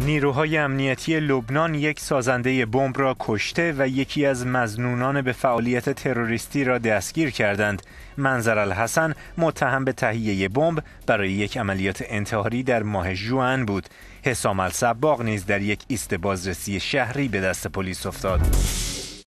نیروهای امنیتی لبنان یک سازنده بمب را کشته و یکی از مزنونان به فعالیت تروریستی را دستگیر کردند. منظر الحسن متهم به تهیه بمب برای یک عملیات انتحاری در ماه جوان بود. حسام الصباغ نیز در یک ایست بازرسی شهری به دست پلیس افتاد.